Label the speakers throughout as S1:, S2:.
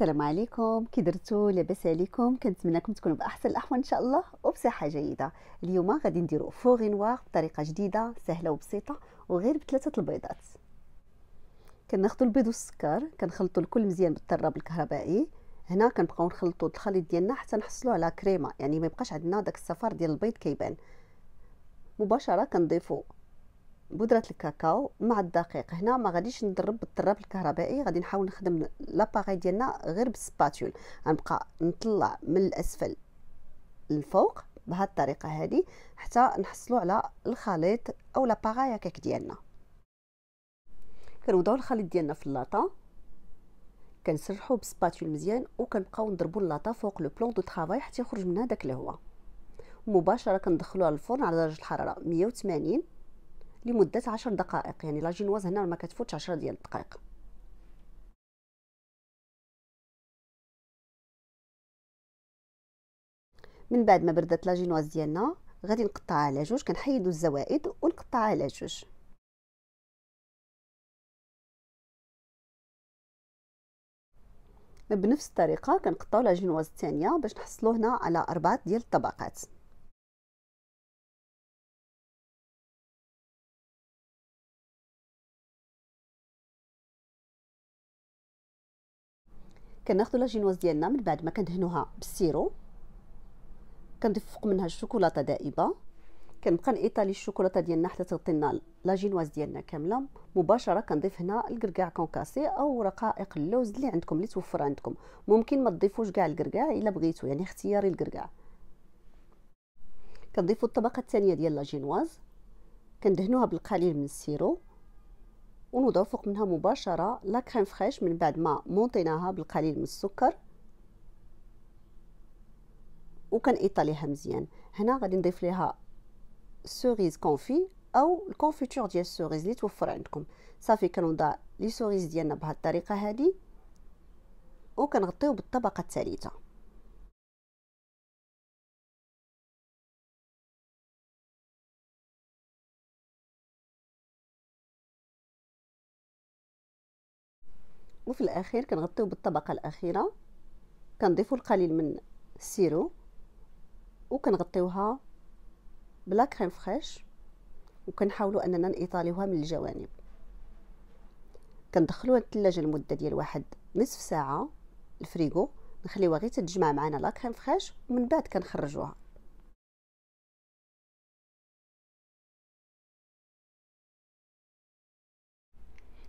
S1: السلام عليكم كي درتو لاباس عليكم كنتمناكم تكونوا باحسن الاحوال ان شاء الله وبصحه جيده اليوم غادي نديرو فوغي نوار بطريقه جديده سهله وبسيطه وغير بثلاثه البيضات كناخذوا البيض والسكر كنخلطوا الكل مزيان بالطراب الكهربائي هنا كنبقاو نخلطوا الخليط ديالنا حتى نحصلوا على كريمه يعني ما يبقاش عندنا داك الصفار ديال البيض كيبان مباشره كنضيفوا بودره الكاكاو مع الدقيق هنا ما غاديش نضرب بالطراب الكهربائي غادي نحاول نخدم لاباغي ديالنا غير بالسباتول غنبقى نطلع من الاسفل للفوق بهذه الطريقه هذه حتى نحصلوا على الخليط او لاباغي هكاك ديالنا كنوضعوا الخليط ديالنا في اللاطه كنسرحوا بالسباتول مزيان وكنبقاو نضربوا اللاطه فوق لو بلون دو طرافاي حتى يخرج منها داك الهواء مباشره كندخلوها للفرن على درجه الحراره 180 لمده 10 دقائق يعني لا جينواز هنا ما كتفوتش 10 ديال الدقائق
S2: من بعد ما بردت لا جينواز ديالنا غادي نقطعها على جوج كنحيدو الزوائد ونقطعها على جوج بنفس الطريقه كنقطعوا لا جينواز الثانيه باش نحصلوا هنا على اربعه ديال الطبقات
S1: كناخذوا لاجينواز ديالنا من بعد ما كندهنوها بالسيرو كنضيف فوق منها الشوكولاته دائبه كنبقى نايطالي الشوكولاته ديالنا حتى تغطي لنا لاجينواز ديالنا كامله مباشره كنضيف هنا الكركاع كونكاسي او رقائق اللوز اللي عندكم اللي توفر عندكم ممكن ما تضيفوش كاع الكركاع الا بغيتو يعني اختياري الكركاع كنضيفوا الطبقه الثانيه ديال لاجينواز كندهنوها بالقليل من السيرو فوق منها مباشرة لا كريم فريش من بعد ما مونطيناها بالقليل من السكر وكنقيطها ليها مزيان هنا غادي نضيف ليها سوريز كونفي او الكونفيتور ديال السوريز اللي توفر عندكم صافي كنوضع لي سوريز ديالنا بهاد الطريقه هذه وكنغطيو بالطبقه الثالثه وفي الاخير كنغطيو بالطبقه الاخيره كنضيفوا القليل من السيرو وكنغطيوها بلا كريم فريش وكنحاولوا اننا نايطاليوها من الجوانب كندخلوها الثلاجه لمده ديال واحد نصف ساعه الفريغو نخليوها غير تتجمع معنا لا كريم فريش ومن بعد كنخرجوها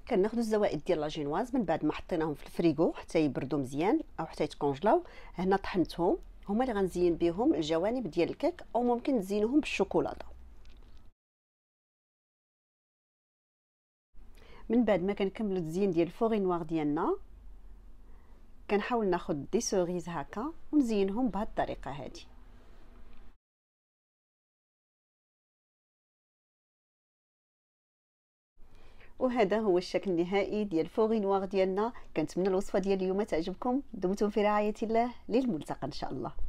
S1: كناخذوا الزوائد ديال لاجينواز من بعد ما حطيناهم في الفريغو حتى يبردوا مزيان او حتى يتكونجلاو هنا طحنتهم هما اللي غنزين بهم الجوانب ديال الكيك او ممكن تزينوهم بالشوكولاته من بعد ما كنكملوا التزيين ديال الفوغي نوار ديالنا كنحاول ناخذ دي سوريز هكا ونزينهم بهاد الطريقه هذه وهذا هو الشكل النهائي ديال فوغي نوار ديالنا كنتمنى الوصفه ديال اليوم تعجبكم دمتم في رعايه الله للملتقى ان شاء الله